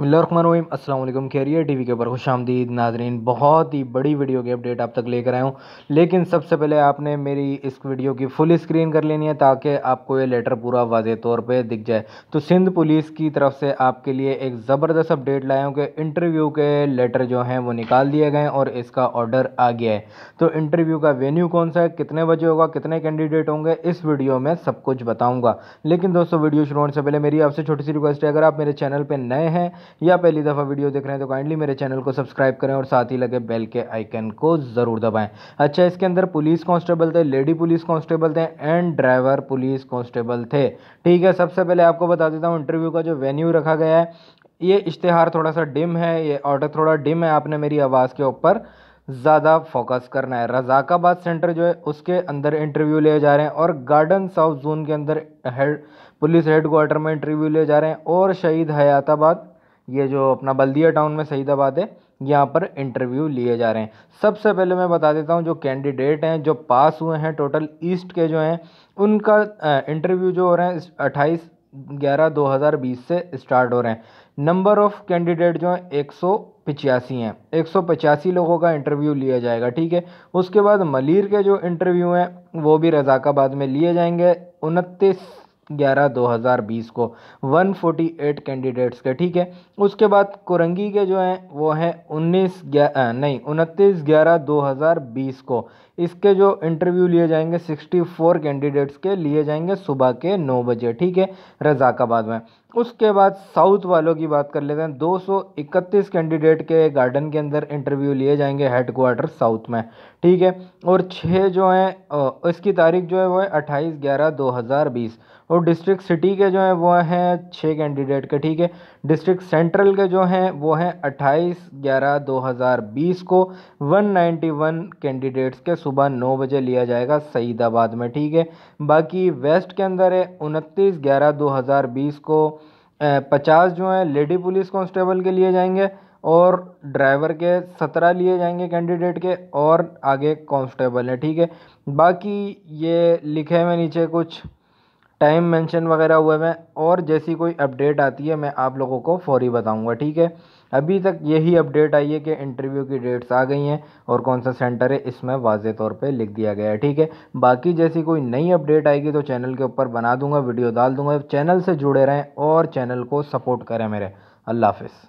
बसमीम अल्लाम career we के ऊपर खुश आमदीद नाजरीन बहुत ही बड़ी वीडियो की अपडेट आप तक लेकर आया हूँ लेकिन सबसे पहले आपने मेरी इस वीडियो की फुल स्क्रीन कर लेनी है ताकि आपको ये लेटर पूरा वाज तौर पे दिख जाए तो सिंध पुलिस की तरफ से आपके लिए एक ज़बरदस्त अपडेट लाया हूँ कि इंटरव्यू के लेटर जो हैं वो निकाल दिए गए और इसका ऑर्डर आ गया है तो इंटरव्यू का वेन्यू कौन सा है कितने बजे होगा कितने कैंडिडेट होंगे इस वीडियो में सब कुछ बताऊँगा लेकिन दोस्तों वीडियो शुरू होने से पहले मेरी आपसे छोटी सी रिक्वेस्ट है अगर आप मेरे चैनल पर नए हैं या पहली दफ़ा वीडियो देख रहे हैं तो काइंडली मेरे चैनल को सब्सक्राइब करें और साथ ही लगे बेल के आइकन को ज़रूर दबाएं अच्छा इसके अंदर पुलिस कांस्टेबल थे लेडी पुलिस कांस्टेबल थे एंड ड्राइवर पुलिस कांस्टेबल थे ठीक है सबसे पहले आपको बता देता हूँ इंटरव्यू का जो वेन्यू रखा गया है ये इश्तहार थोड़ा सा डिम है ये ऑर्डर थोड़ा डिम है आपने मेरी आवाज़ के ऊपर ज़्यादा फोकस करना है रज़ाकाबाद सेंटर जो है उसके अंदर इंटरव्यू ले जा रहे हैं और गार्डन साउथ जोन के अंदर हेड पुलिस हेड क्वार्टर में इंटरव्यू ले जा रहे हैं और शहीद हयाताबाद ये जो अपना बल्दिया टाउन में सईदाबाद है यहाँ पर इंटरव्यू लिए जा रहे हैं सबसे पहले मैं बता देता हूँ जो कैंडिडेट हैं जो पास हुए हैं टोटल ईस्ट के जो हैं उनका इंटरव्यू जो हो रहे हैं अट्ठाईस ग्यारह दो हज़ार बीस से स्टार्ट हो रहे हैं नंबर ऑफ़ कैंडिडेट जो हैं एक सौ पिचासी हैं एक सौ पचासी लोगों का इंटरव्यू लिया जाएगा ठीक है उसके बाद मलिर के जो इंटरव्यू हैं वो भी रज़ाकाबाद में लिए जाएंगे उनतीस ग्यारह दो हज़ार बीस को वन फोर्टी एट कैंडिडेट्स के ठीक है उसके बाद कुरंगी के जो हैं वो हैं उन्नीस नहीं उनतीस ग्यारह दो हज़ार बीस को इसके जो इंटरव्यू लिए जाएंगे सिक्सटी फोर कैंडिडेट्स के लिए जाएंगे सुबह के नौ बजे ठीक है रज़ाकाबाद में उसके बाद साउथ वालों की बात कर लेते हैं 231 कैंडिडेट के गार्डन के अंदर इंटरव्यू लिए जाएंगे हेडक्वार्टर साउथ में ठीक है और छः जो हैं इसकी तारीख जो है वो है अट्ठाईस ग्यारह दो हज़ार बीस और डिस्ट्रिक्ट सिटी के जो हैं वो हैं छः कैंडिडेट के ठीक है डिस्ट्रिक्ट सेंट्रल के जो हैं वो हैं अट्ठाईस ग्यारह दो हज़ार बीस को वन नाइन्टी वन कैंडिडेट्स के सुबह नौ बजे लिया जाएगा सईदाबाद में ठीक है बाकी वेस्ट के अंदर है उनतीस ग्यारह दो हज़ार बीस को पचास जो हैं लेडी पुलिस कांस्टेबल के लिए जाएंगे और ड्राइवर के सत्रह लिए जाएंगे कैंडिडेट के और आगे कांस्टेबल हैं ठीक है बाकी ये लिखे हुए नीचे कुछ टाइम मेंशन वगैरह हुए हैं और जैसी कोई अपडेट आती है मैं आप लोगों को फौरी बताऊंगा ठीक है अभी तक यही अपडेट आई है कि इंटरव्यू की डेट्स आ गई हैं और कौन सा सेंटर है इसमें वाजे तौर पे लिख दिया गया है ठीक है बाकी जैसी कोई नई अपडेट आएगी तो चैनल के ऊपर बना दूंगा वीडियो डाल दूँगा चैनल से जुड़े रहें और चैनल को सपोर्ट करें मेरे अल्लाह हाफ़